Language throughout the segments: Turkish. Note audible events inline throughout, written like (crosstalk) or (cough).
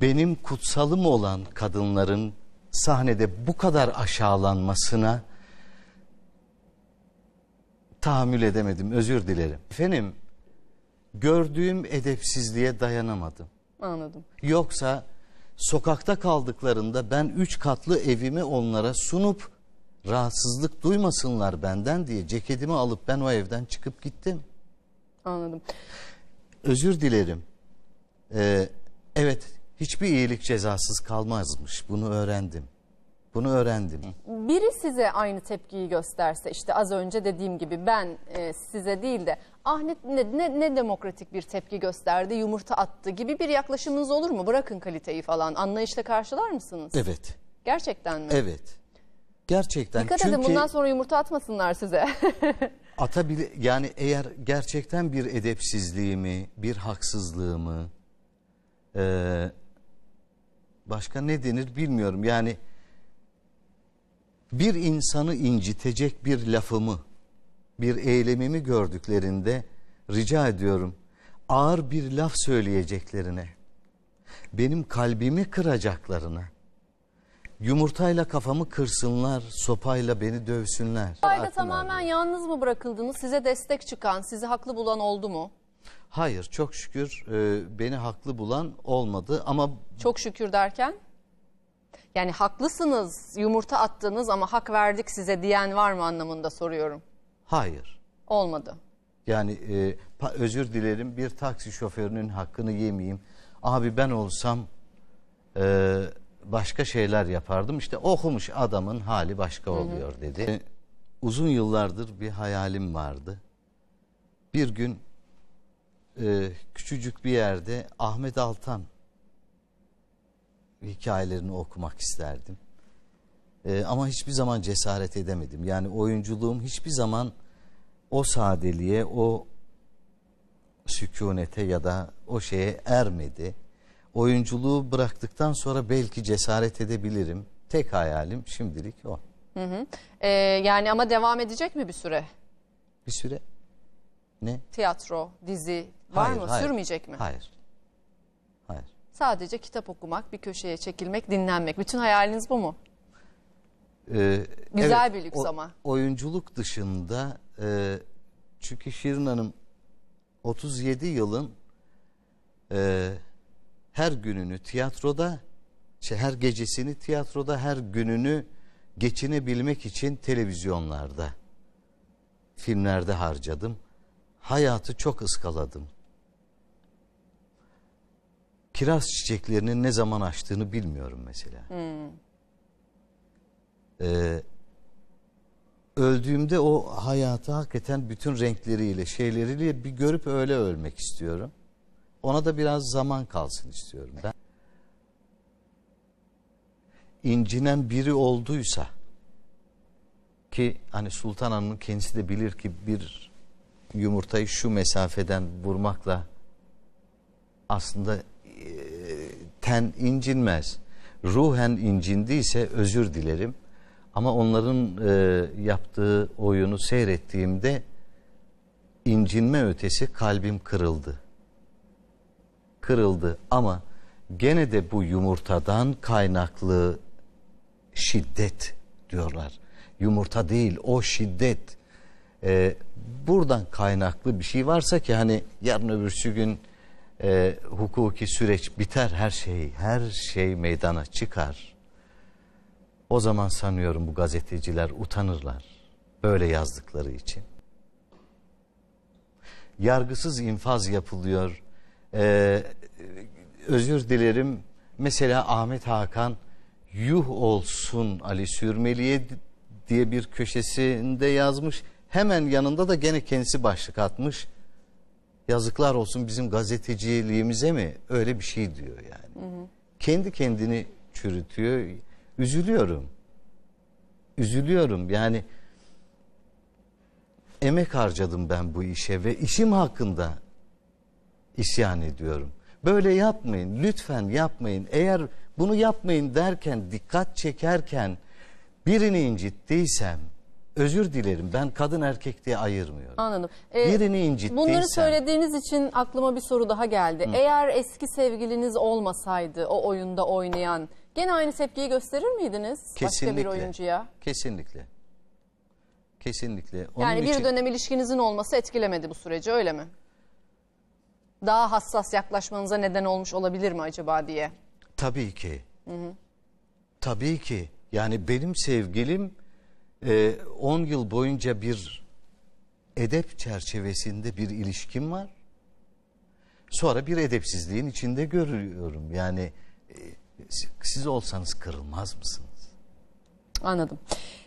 benim kutsalım olan kadınların sahnede bu kadar aşağılanmasına tahammül edemedim. Özür dilerim. Efendim gördüğüm edepsizliğe dayanamadım. Anladım. Yoksa sokakta kaldıklarında ben üç katlı evimi onlara sunup rahatsızlık duymasınlar benden diye ceketimi alıp ben o evden çıkıp gittim. Anladım. Özür dilerim. Ee, evet hiçbir iyilik cezasız kalmazmış. Bunu öğrendim. Bunu öğrendim. Biri size aynı tepkiyi gösterse işte az önce dediğim gibi ben e, size değil de ah ne, ne, ne demokratik bir tepki gösterdi yumurta attı gibi bir yaklaşımınız olur mu? Bırakın kaliteyi falan anlayışla karşılar mısınız? Evet. Gerçekten mi? Evet. Gerçekten. Dikkat Çünkü... edin bundan sonra yumurta atmasınlar size. (laughs) atabilir yani eğer gerçekten bir edepsizliğimi, bir haksızlığımı, e, başka ne denir bilmiyorum. Yani bir insanı incitecek bir lafımı, bir eylemimi gördüklerinde rica ediyorum. Ağır bir laf söyleyeceklerine, benim kalbimi kıracaklarına, yumurtayla kafamı kırsınlar, sopayla beni dövsünler. Aile tamamen yalnız mı bırakıldınız? Size destek çıkan, sizi haklı bulan oldu mu? Hayır çok şükür e, beni haklı bulan olmadı ama... Çok şükür derken? Yani haklısınız yumurta attınız ama hak verdik size diyen var mı anlamında soruyorum. Hayır. Olmadı. Yani e, özür dilerim bir taksi şoförünün hakkını yemeyeyim. Abi ben olsam e, başka şeyler yapardım. İşte okumuş adamın hali başka oluyor hı hı. dedi. E, uzun yıllardır bir hayalim vardı. Bir gün e, küçücük bir yerde Ahmet Altan hikayelerini okumak isterdim. E, ama hiçbir zaman cesaret edemedim. Yani oyunculuğum hiçbir zaman o sadeliğe, o sükunete ya da o şeye ermedi. Oyunculuğu bıraktıktan sonra belki cesaret edebilirim. Tek hayalim şimdilik o. Hı hı. Ee, yani ama devam edecek mi bir süre? Bir süre? Ne? Tiyatro, dizi, Var hayır, mı? Hayır. Sürmeyecek mi? Hayır. Hayır. Sadece kitap okumak, bir köşeye çekilmek, dinlenmek. Bütün hayaliniz bu mu? Ee, Güzel evet, bir lüks o, ama. Oyunculuk dışında e, çünkü Şirin Hanım 37 yılın e, her gününü tiyatroda, şey, her gecesini tiyatroda, her gününü geçinebilmek için televizyonlarda, filmlerde harcadım. Hayatı çok ıskaladım kiraz çiçeklerinin ne zaman açtığını bilmiyorum mesela. Hmm. Ee, öldüğümde o hayatı hakikaten bütün renkleriyle, şeyleriyle bir görüp öyle ölmek istiyorum. Ona da biraz zaman kalsın istiyorum ben. İncinen biri olduysa ki hani Sultan Hanım'ın kendisi de bilir ki bir yumurtayı şu mesafeden vurmakla aslında ten incinmez. Ruhen incindiyse özür dilerim. Ama onların e, yaptığı oyunu seyrettiğimde incinme ötesi kalbim kırıldı. Kırıldı ama gene de bu yumurtadan kaynaklı şiddet diyorlar. Yumurta değil o şiddet. Ee, buradan kaynaklı bir şey varsa ki hani yarın öbürsü gün e, hukuki süreç biter her şey, her şey meydana çıkar. O zaman sanıyorum bu gazeteciler utanırlar böyle yazdıkları için. Yargısız infaz yapılıyor. Ee, özür dilerim mesela Ahmet Hakan yuh olsun Ali Sürmeli'ye diye bir köşesinde yazmış. Hemen yanında da gene kendisi başlık atmış yazıklar olsun bizim gazeteciliğimize mi öyle bir şey diyor yani. Hı hı. Kendi kendini çürütüyor. Üzülüyorum. Üzülüyorum yani emek harcadım ben bu işe ve işim hakkında isyan ediyorum. Böyle yapmayın lütfen yapmayın. Eğer bunu yapmayın derken dikkat çekerken birini incittiysem özür dilerim ben kadın erkek diye ayırmıyorum. Anladım. Ee, Birini incittiysem. Bunları söylediğiniz için aklıma bir soru daha geldi. Hı. Eğer eski sevgiliniz olmasaydı o oyunda oynayan gene aynı tepkiyi gösterir miydiniz Kesinlikle. başka bir oyuncuya? Kesinlikle. Kesinlikle. Onun yani bir için... dönem ilişkinizin olması etkilemedi bu süreci öyle mi? Daha hassas yaklaşmanıza neden olmuş olabilir mi acaba diye. Tabii ki. Hı hı. Tabii ki. Yani benim sevgilim 10 e, ee, yıl boyunca bir edep çerçevesinde bir ilişkim var. Sonra bir edepsizliğin içinde görüyorum. Yani e, siz olsanız kırılmaz mısınız? Anladım.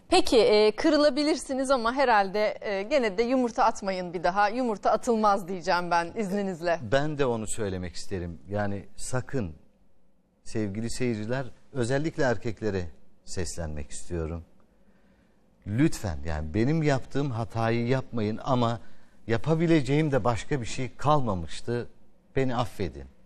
Peki e, kırılabilirsiniz ama herhalde e, gene de yumurta atmayın bir daha. Yumurta atılmaz diyeceğim ben izninizle. E, ben de onu söylemek isterim. Yani sakın sevgili seyirciler özellikle erkeklere seslenmek istiyorum lütfen yani benim yaptığım hatayı yapmayın ama yapabileceğim de başka bir şey kalmamıştı. Beni affedin.